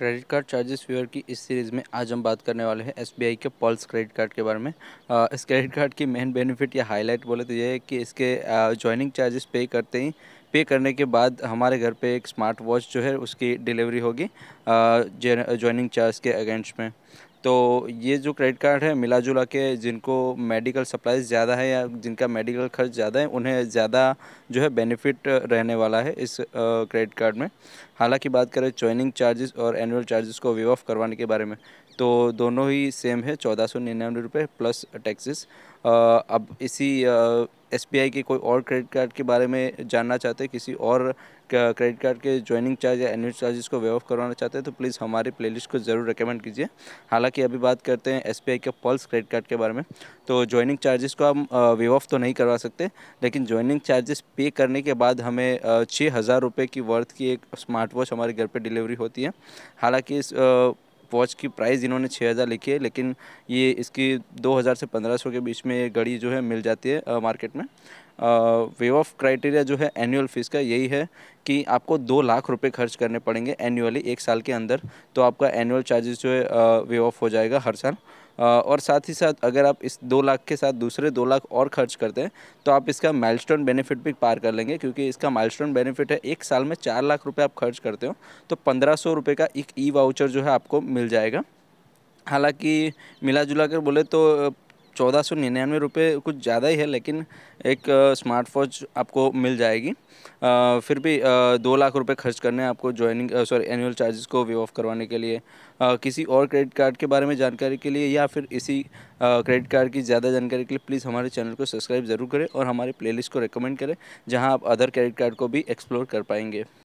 credit card charges viewer की इस series में आज हम बात करने वाले हैं एस के पॉल्स क्रेडिट कार्ड के बारे में आ, इस क्रेडिट कार्ड की मेन बेनिफिट या हाईलाइट बोले तो ये है कि इसके ज्वाइनिंग चार्जेस पे करते ही पे करने के बाद हमारे घर पे एक स्मार्ट वॉच जो है उसकी डिलीवरी होगी ज्वाइनिंग चार्ज के अगेंस्ट में तो ये जो क्रेडिट कार्ड है मिला जुला के जिनको मेडिकल सप्लाइज ज़्यादा है या जिनका मेडिकल खर्च ज़्यादा है उन्हें ज़्यादा जो है बेनिफिट रहने वाला है इस क्रेडिट कार्ड में हालांकि बात करें ज्वाइनिंग चार्जेस और एनुअल चार्जेस को वेव ऑफ करवाने के बारे में तो दोनों ही सेम है चौदह सौ निन्यानवे रुपये प्लस टैक्सेस अब इसी एस के कोई और क्रेडिट कार्ड के बारे में जानना चाहते हैं किसी और क्रेडिट कार्ड के ज्वाइनिंग चार्ज या एनुअल चार्जेस को वे ऑफ करवाना चाहते हैं तो प्लीज़ हमारी प्लेलिस्ट को ज़रूर रिकमेंड कीजिए हालांकि अभी बात करते हैं एसबीआई के पल्स क्रेडिट कार्ड के बारे में तो ज्वाइनिंग चार्जेस को हम वे ऑफ तो नहीं करवा सकते लेकिन ज्वाइनिंग चार्जेस पे करने के बाद हमें छः हज़ार रुपये की वर्थ की एक स्मार्ट वॉच हमारे घर पर डिलीवरी होती है हालाँकि इस वॉच की प्राइस इन्होंने छः हज़ार लिखी है लेकिन ये इसकी दो हज़ार से पंद्रह सौ के बीच में ये घड़ी जो है मिल जाती है मार्केट में वे ऑफ क्राइटेरिया जो है एनुअल फ़ीस का यही है कि आपको दो लाख रुपए खर्च करने पड़ेंगे एनुअली एक साल के अंदर तो आपका एनुअल चार्जेस जो है वे ऑफ हो जाएगा हर साल और साथ ही साथ अगर आप इस दो लाख के साथ दूसरे दो लाख और खर्च करते हैं तो आप इसका माइलस्टोन बेनिफिट भी पार कर लेंगे क्योंकि इसका माइलस्टोन बेनिफिट है एक साल में चार लाख रुपये आप खर्च करते हो तो पंद्रह सौ रुपये का एक ई वाउचर जो है आपको मिल जाएगा हालांकि मिला जुला कर बोले तो चौदह सौ निन्यानवे रुपये कुछ ज़्यादा ही है लेकिन एक स्मार्ट वॉच आपको मिल जाएगी आ, फिर भी आ, दो लाख रुपए खर्च करने हैं आपको ज्वाइनिंग सॉरी एनुअल चार्जेस को वे ऑफ करवाने के लिए आ, किसी और क्रेडिट कार्ड के बारे में जानकारी के लिए या फिर इसी क्रेडिट कार्ड की ज़्यादा जानकारी के लिए प्लीज़ हमारे चैनल को सब्सक्राइब ज़रूर करें और हमारे प्लेलिस्ट को रिकमेंड करें जहाँ आप अदर क्रेडिट कार्ड को भी एक्सप्लोर कर पाएंगे